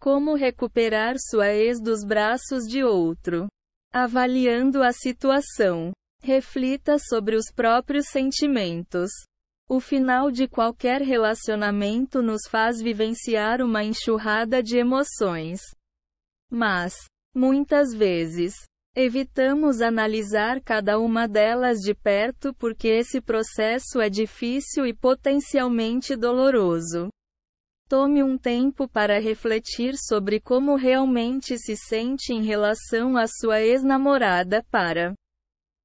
Como recuperar sua ex dos braços de outro? Avaliando a situação, reflita sobre os próprios sentimentos. O final de qualquer relacionamento nos faz vivenciar uma enxurrada de emoções. Mas, muitas vezes, evitamos analisar cada uma delas de perto porque esse processo é difícil e potencialmente doloroso. Tome um tempo para refletir sobre como realmente se sente em relação à sua ex-namorada para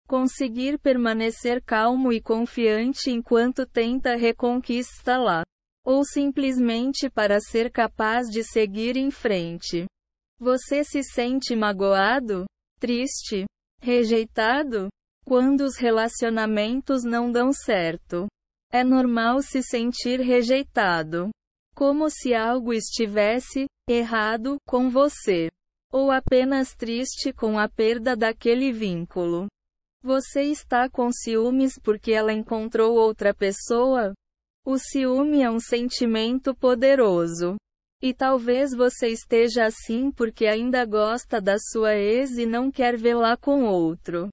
conseguir permanecer calmo e confiante enquanto tenta reconquistá-la, ou simplesmente para ser capaz de seguir em frente. Você se sente magoado? Triste? Rejeitado? Quando os relacionamentos não dão certo, é normal se sentir rejeitado. Como se algo estivesse errado com você. Ou apenas triste com a perda daquele vínculo. Você está com ciúmes porque ela encontrou outra pessoa? O ciúme é um sentimento poderoso. E talvez você esteja assim porque ainda gosta da sua ex e não quer vê-la com outro.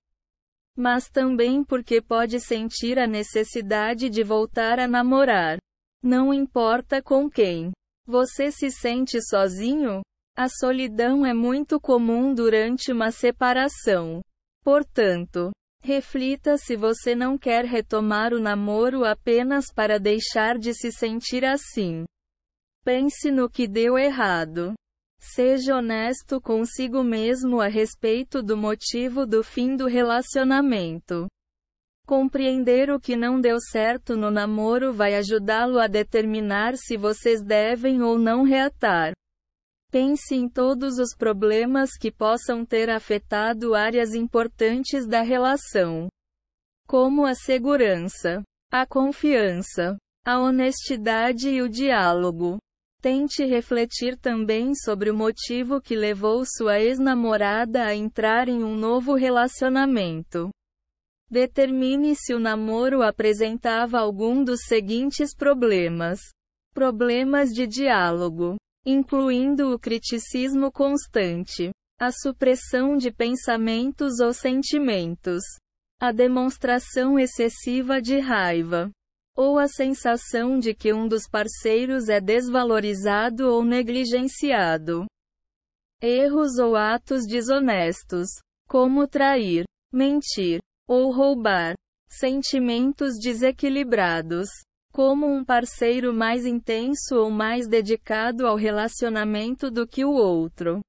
Mas também porque pode sentir a necessidade de voltar a namorar. Não importa com quem você se sente sozinho, a solidão é muito comum durante uma separação. Portanto, reflita se você não quer retomar o namoro apenas para deixar de se sentir assim. Pense no que deu errado. Seja honesto consigo mesmo a respeito do motivo do fim do relacionamento. Compreender o que não deu certo no namoro vai ajudá-lo a determinar se vocês devem ou não reatar. Pense em todos os problemas que possam ter afetado áreas importantes da relação, como a segurança, a confiança, a honestidade e o diálogo. Tente refletir também sobre o motivo que levou sua ex-namorada a entrar em um novo relacionamento. Determine se o namoro apresentava algum dos seguintes problemas: problemas de diálogo, incluindo o criticismo constante, a supressão de pensamentos ou sentimentos, a demonstração excessiva de raiva, ou a sensação de que um dos parceiros é desvalorizado ou negligenciado. Erros ou atos desonestos, como trair, mentir, ou roubar. Sentimentos desequilibrados, como um parceiro mais intenso ou mais dedicado ao relacionamento do que o outro.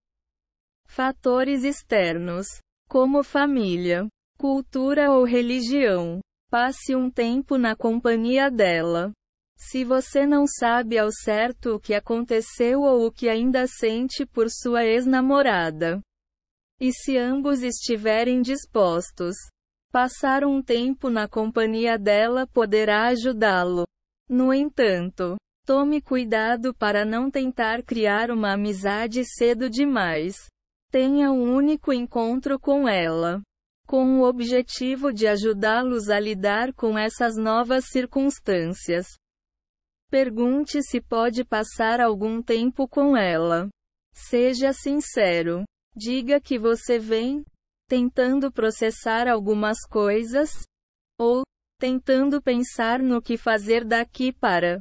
Fatores externos, como família, cultura ou religião. Passe um tempo na companhia dela. Se você não sabe ao certo o que aconteceu ou o que ainda sente por sua ex-namorada, e se ambos estiverem dispostos, Passar um tempo na companhia dela poderá ajudá-lo. No entanto, tome cuidado para não tentar criar uma amizade cedo demais. Tenha um único encontro com ela com o objetivo de ajudá-los a lidar com essas novas circunstâncias. Pergunte se pode passar algum tempo com ela. Seja sincero. Diga que você vem, tentando processar algumas coisas, ou tentando pensar no que fazer daqui para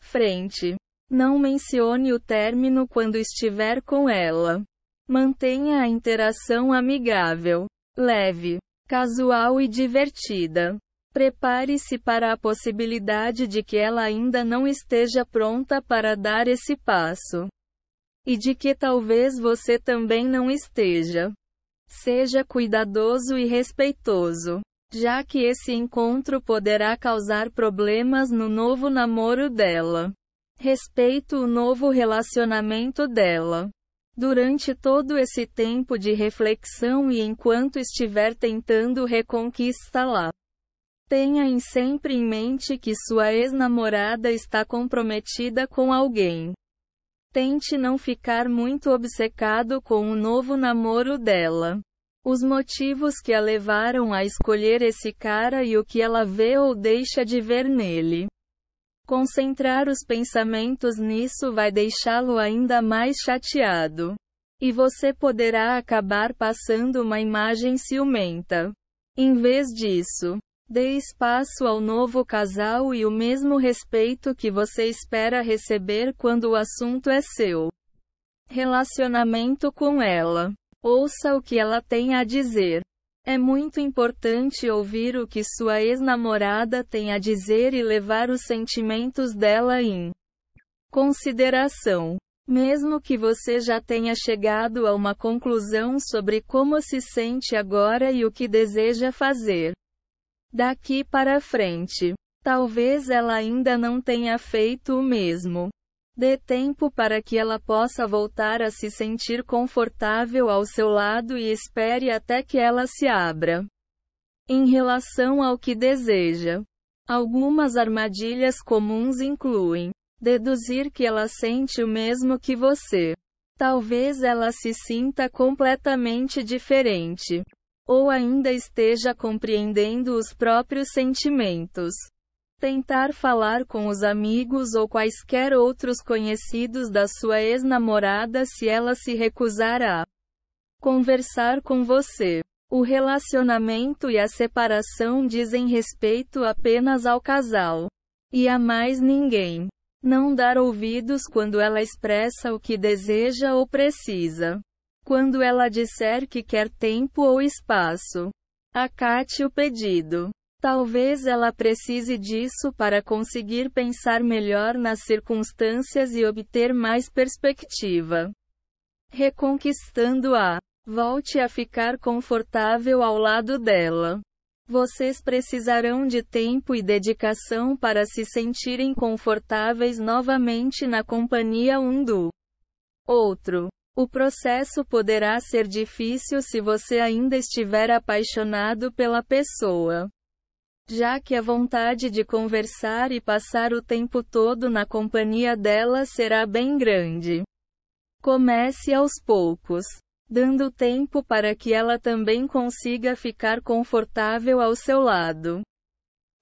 frente. Não mencione o término quando estiver com ela. Mantenha a interação amigável, leve, casual e divertida. Prepare-se para a possibilidade de que ela ainda não esteja pronta para dar esse passo. E de que talvez você também não esteja. Seja cuidadoso e respeitoso, já que esse encontro poderá causar problemas no novo namoro dela. Respeito o novo relacionamento dela. Durante todo esse tempo de reflexão e enquanto estiver tentando reconquistá-la, tenha em sempre em mente que sua ex-namorada está comprometida com alguém. Tente não ficar muito obcecado com o novo namoro dela. Os motivos que a levaram a escolher esse cara e o que ela vê ou deixa de ver nele. Concentrar os pensamentos nisso vai deixá-lo ainda mais chateado. E você poderá acabar passando uma imagem ciumenta. Em vez disso, Dê espaço ao novo casal e o mesmo respeito que você espera receber quando o assunto é seu relacionamento com ela. Ouça o que ela tem a dizer. É muito importante ouvir o que sua ex-namorada tem a dizer e levar os sentimentos dela em consideração. Mesmo que você já tenha chegado a uma conclusão sobre como se sente agora e o que deseja fazer. Daqui para frente, talvez ela ainda não tenha feito o mesmo. Dê tempo para que ela possa voltar a se sentir confortável ao seu lado e espere até que ela se abra. Em relação ao que deseja, algumas armadilhas comuns incluem deduzir que ela sente o mesmo que você. Talvez ela se sinta completamente diferente. Ou ainda esteja compreendendo os próprios sentimentos. Tentar falar com os amigos ou quaisquer outros conhecidos da sua ex-namorada se ela se recusar a conversar com você. O relacionamento e a separação dizem respeito apenas ao casal e a mais ninguém. Não dar ouvidos quando ela expressa o que deseja ou precisa. Quando ela disser que quer tempo ou espaço, acate o pedido. Talvez ela precise disso para conseguir pensar melhor nas circunstâncias e obter mais perspectiva. Reconquistando-a. Volte a ficar confortável ao lado dela. Vocês precisarão de tempo e dedicação para se sentirem confortáveis novamente na companhia um do outro. O processo poderá ser difícil se você ainda estiver apaixonado pela pessoa. Já que a vontade de conversar e passar o tempo todo na companhia dela será bem grande. Comece aos poucos, dando tempo para que ela também consiga ficar confortável ao seu lado.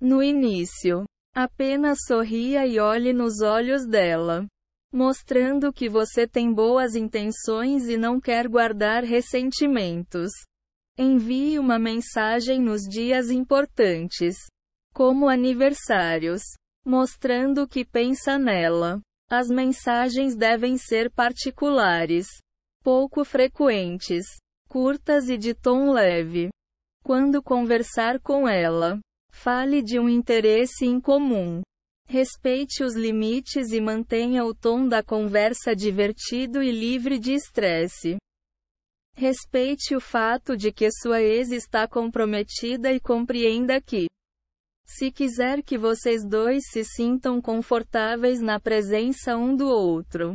No início, apenas sorria e olhe nos olhos dela mostrando que você tem boas intenções e não quer guardar ressentimentos. Envie uma mensagem nos dias importantes, como aniversários, mostrando que pensa nela. As mensagens devem ser particulares, pouco frequentes, curtas e de tom leve. Quando conversar com ela, fale de um interesse em comum Respeite os limites e mantenha o tom da conversa divertido e livre de estresse. Respeite o fato de que sua ex está comprometida e compreenda que, se quiser que vocês dois se sintam confortáveis na presença um do outro,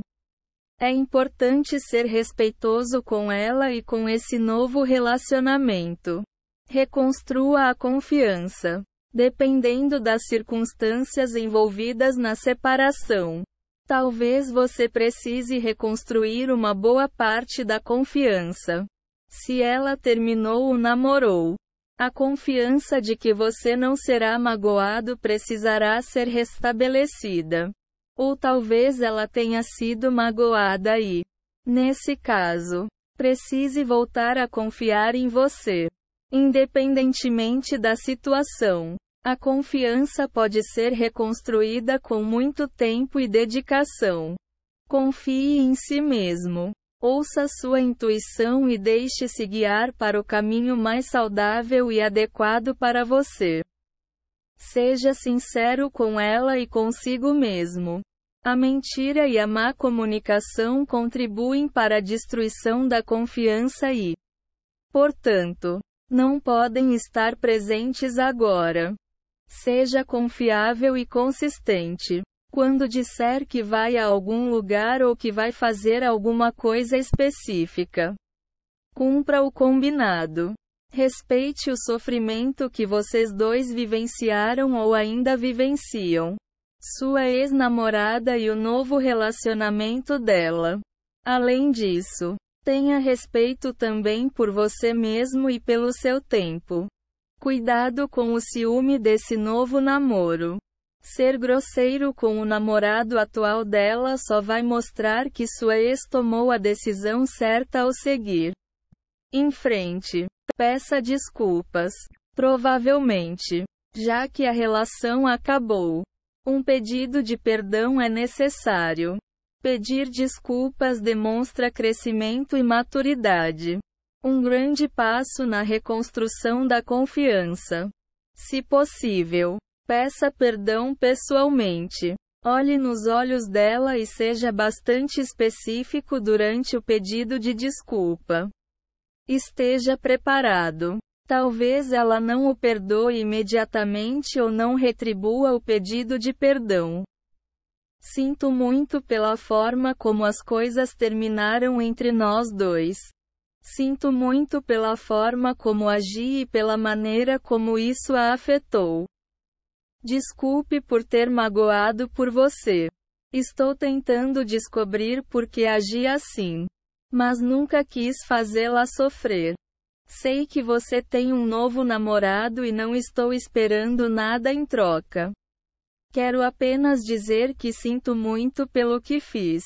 é importante ser respeitoso com ela e com esse novo relacionamento. Reconstrua a confiança dependendo das circunstâncias envolvidas na separação. Talvez você precise reconstruir uma boa parte da confiança. Se ela terminou ou namorou, a confiança de que você não será magoado precisará ser restabelecida. Ou talvez ela tenha sido magoada e, nesse caso, precise voltar a confiar em você. Independentemente da situação, a confiança pode ser reconstruída com muito tempo e dedicação. Confie em si mesmo. Ouça sua intuição e deixe-se guiar para o caminho mais saudável e adequado para você. Seja sincero com ela e consigo mesmo. A mentira e a má comunicação contribuem para a destruição da confiança e, portanto, não podem estar presentes agora. Seja confiável e consistente. Quando disser que vai a algum lugar ou que vai fazer alguma coisa específica, cumpra o combinado. Respeite o sofrimento que vocês dois vivenciaram ou ainda vivenciam. Sua ex-namorada e o novo relacionamento dela. Além disso, tenha respeito também por você mesmo e pelo seu tempo. Cuidado com o ciúme desse novo namoro. Ser grosseiro com o namorado atual dela só vai mostrar que sua ex tomou a decisão certa ao seguir. Em frente. Peça desculpas. Provavelmente. Já que a relação acabou. Um pedido de perdão é necessário. Pedir desculpas demonstra crescimento e maturidade. Um grande passo na reconstrução da confiança. Se possível, peça perdão pessoalmente. Olhe nos olhos dela e seja bastante específico durante o pedido de desculpa. Esteja preparado. Talvez ela não o perdoe imediatamente ou não retribua o pedido de perdão. Sinto muito pela forma como as coisas terminaram entre nós dois. Sinto muito pela forma como agi e pela maneira como isso a afetou. Desculpe por ter magoado por você. Estou tentando descobrir por que agi assim. Mas nunca quis fazê-la sofrer. Sei que você tem um novo namorado e não estou esperando nada em troca. Quero apenas dizer que sinto muito pelo que fiz.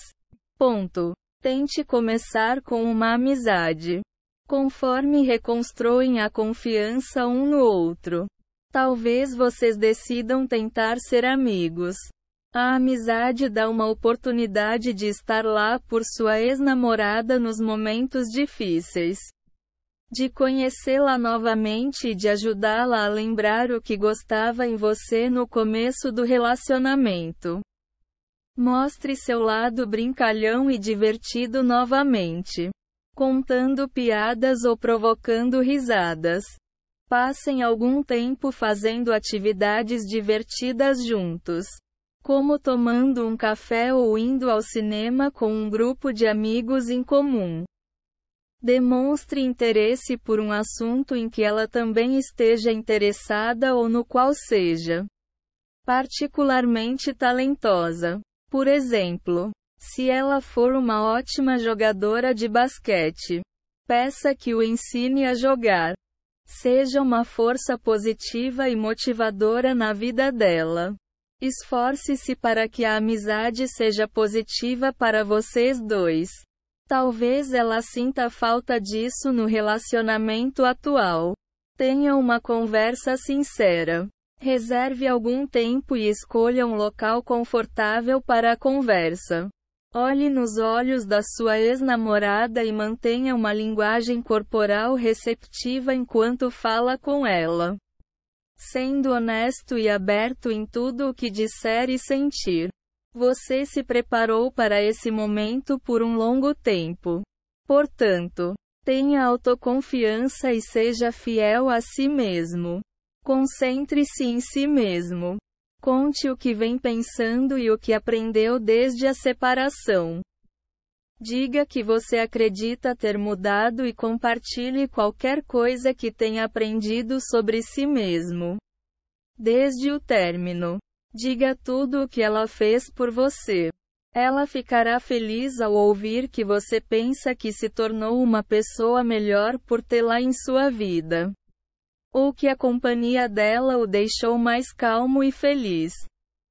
Ponto. Tente começar com uma amizade. Conforme reconstroem a confiança um no outro, talvez vocês decidam tentar ser amigos. A amizade dá uma oportunidade de estar lá por sua ex-namorada nos momentos difíceis de conhecê-la novamente e de ajudá-la a lembrar o que gostava em você no começo do relacionamento. Mostre seu lado brincalhão e divertido novamente. Contando piadas ou provocando risadas. Passem algum tempo fazendo atividades divertidas juntos. Como tomando um café ou indo ao cinema com um grupo de amigos em comum. Demonstre interesse por um assunto em que ela também esteja interessada ou no qual seja particularmente talentosa. Por exemplo, se ela for uma ótima jogadora de basquete, peça que o ensine a jogar. Seja uma força positiva e motivadora na vida dela. Esforce-se para que a amizade seja positiva para vocês dois. Talvez ela sinta falta disso no relacionamento atual. Tenha uma conversa sincera. Reserve algum tempo e escolha um local confortável para a conversa. Olhe nos olhos da sua ex-namorada e mantenha uma linguagem corporal receptiva enquanto fala com ela. Sendo honesto e aberto em tudo o que disser e sentir. Você se preparou para esse momento por um longo tempo. Portanto, tenha autoconfiança e seja fiel a si mesmo. Concentre-se em si mesmo. Conte o que vem pensando e o que aprendeu desde a separação. Diga que você acredita ter mudado e compartilhe qualquer coisa que tenha aprendido sobre si mesmo. Desde o término, diga tudo o que ela fez por você. Ela ficará feliz ao ouvir que você pensa que se tornou uma pessoa melhor por tê-la em sua vida ou que a companhia dela o deixou mais calmo e feliz.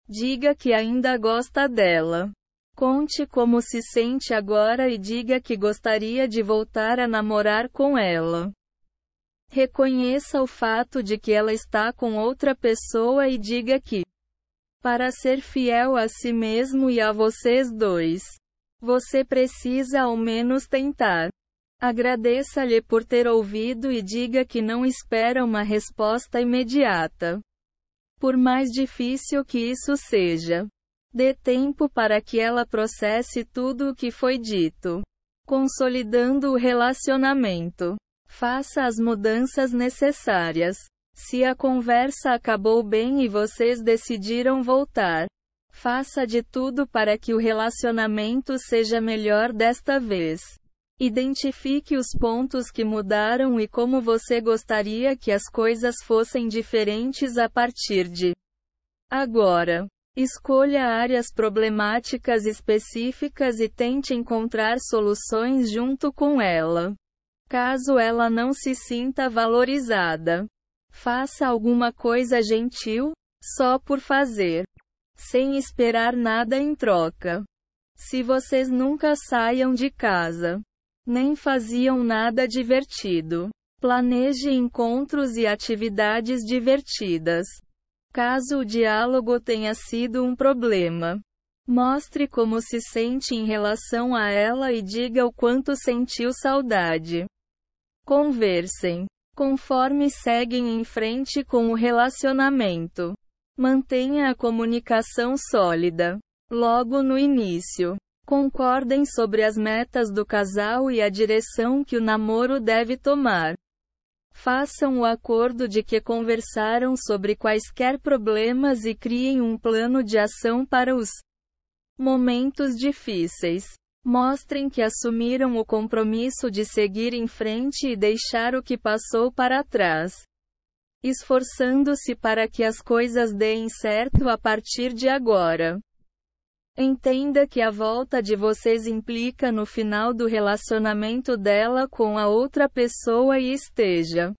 Diga que ainda gosta dela. Conte como se sente agora e diga que gostaria de voltar a namorar com ela. Reconheça o fato de que ela está com outra pessoa e diga que, para ser fiel a si mesmo e a vocês dois, você precisa ao menos tentar. Agradeça-lhe por ter ouvido e diga que não espera uma resposta imediata. Por mais difícil que isso seja, dê tempo para que ela processe tudo o que foi dito, consolidando o relacionamento. Faça as mudanças necessárias. Se a conversa acabou bem e vocês decidiram voltar, faça de tudo para que o relacionamento seja melhor desta vez. Identifique os pontos que mudaram e como você gostaria que as coisas fossem diferentes a partir de agora. Escolha áreas problemáticas específicas e tente encontrar soluções junto com ela. Caso ela não se sinta valorizada, faça alguma coisa gentil, só por fazer, sem esperar nada em troca. Se vocês nunca saiam de casa, nem faziam nada divertido. Planeje encontros e atividades divertidas. Caso o diálogo tenha sido um problema, mostre como se sente em relação a ela e diga o quanto sentiu saudade. Conversem, conforme seguem em frente com o relacionamento. Mantenha a comunicação sólida. Logo no início, concordem sobre as metas do casal e a direção que o namoro deve tomar. Façam o acordo de que conversaram sobre quaisquer problemas e criem um plano de ação para os momentos difíceis. Mostrem que assumiram o compromisso de seguir em frente e deixar o que passou para trás, esforçando-se para que as coisas deem certo a partir de agora. Entenda que a volta de vocês implica no final do relacionamento dela com a outra pessoa e esteja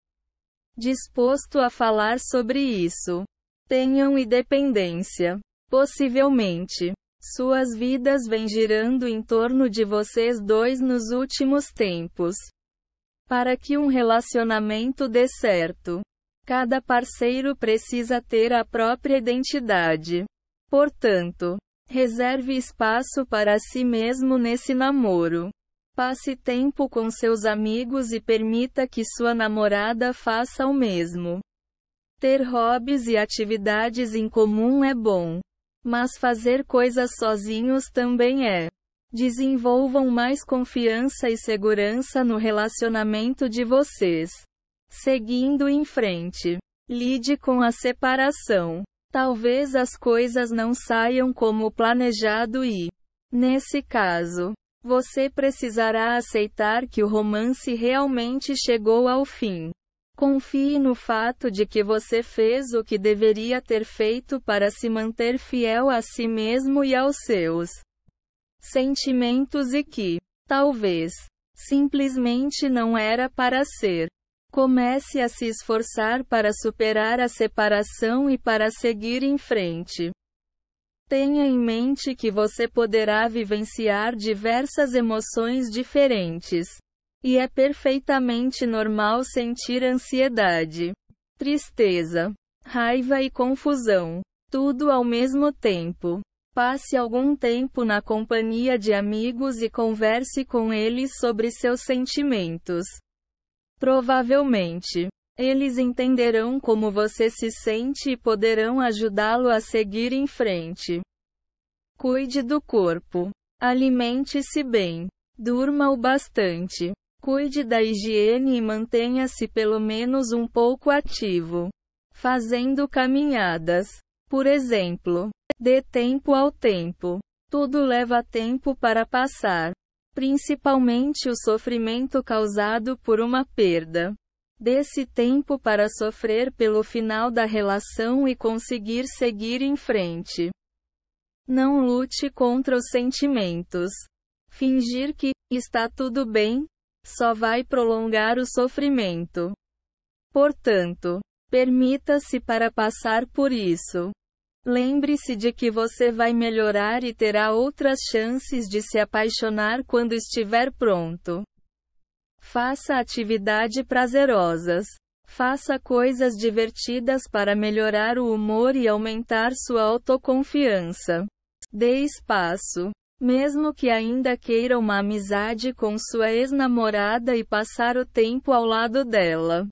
disposto a falar sobre isso. Tenham independência. Possivelmente, suas vidas vêm girando em torno de vocês dois nos últimos tempos. Para que um relacionamento dê certo, cada parceiro precisa ter a própria identidade. Portanto, Reserve espaço para si mesmo nesse namoro. Passe tempo com seus amigos e permita que sua namorada faça o mesmo. Ter hobbies e atividades em comum é bom. Mas fazer coisas sozinhos também é. Desenvolvam mais confiança e segurança no relacionamento de vocês. Seguindo em frente. Lide com a separação. Talvez as coisas não saiam como planejado e, nesse caso, você precisará aceitar que o romance realmente chegou ao fim. Confie no fato de que você fez o que deveria ter feito para se manter fiel a si mesmo e aos seus sentimentos e que, talvez, simplesmente não era para ser. Comece a se esforçar para superar a separação e para seguir em frente. Tenha em mente que você poderá vivenciar diversas emoções diferentes. E é perfeitamente normal sentir ansiedade, tristeza, raiva e confusão. Tudo ao mesmo tempo. Passe algum tempo na companhia de amigos e converse com eles sobre seus sentimentos. Provavelmente. Eles entenderão como você se sente e poderão ajudá-lo a seguir em frente. Cuide do corpo. Alimente-se bem. Durma o bastante. Cuide da higiene e mantenha-se pelo menos um pouco ativo. Fazendo caminhadas. Por exemplo, dê tempo ao tempo. Tudo leva tempo para passar principalmente o sofrimento causado por uma perda. Desse tempo para sofrer pelo final da relação e conseguir seguir em frente. Não lute contra os sentimentos. Fingir que está tudo bem só vai prolongar o sofrimento. Portanto, permita-se para passar por isso. Lembre-se de que você vai melhorar e terá outras chances de se apaixonar quando estiver pronto. Faça atividade prazerosas. Faça coisas divertidas para melhorar o humor e aumentar sua autoconfiança. Dê espaço. Mesmo que ainda queira uma amizade com sua ex-namorada e passar o tempo ao lado dela.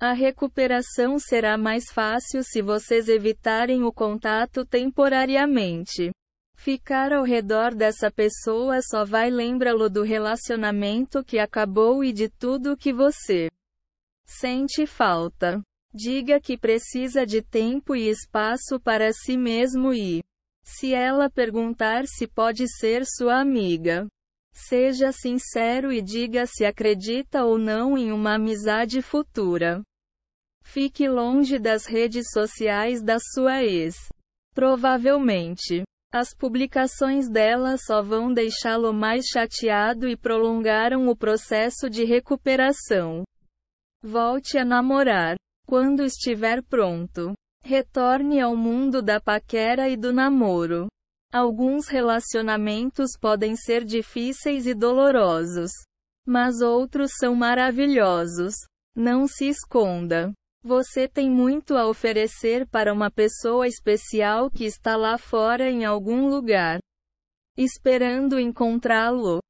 A recuperação será mais fácil se vocês evitarem o contato temporariamente. Ficar ao redor dessa pessoa só vai lembrá-lo do relacionamento que acabou e de tudo que você sente falta. Diga que precisa de tempo e espaço para si mesmo e, se ela perguntar se pode ser sua amiga, Seja sincero e diga se acredita ou não em uma amizade futura. Fique longe das redes sociais da sua ex. Provavelmente, as publicações dela só vão deixá-lo mais chateado e prolongaram o processo de recuperação. Volte a namorar. Quando estiver pronto, retorne ao mundo da paquera e do namoro. Alguns relacionamentos podem ser difíceis e dolorosos, mas outros são maravilhosos. Não se esconda. Você tem muito a oferecer para uma pessoa especial que está lá fora em algum lugar, esperando encontrá-lo.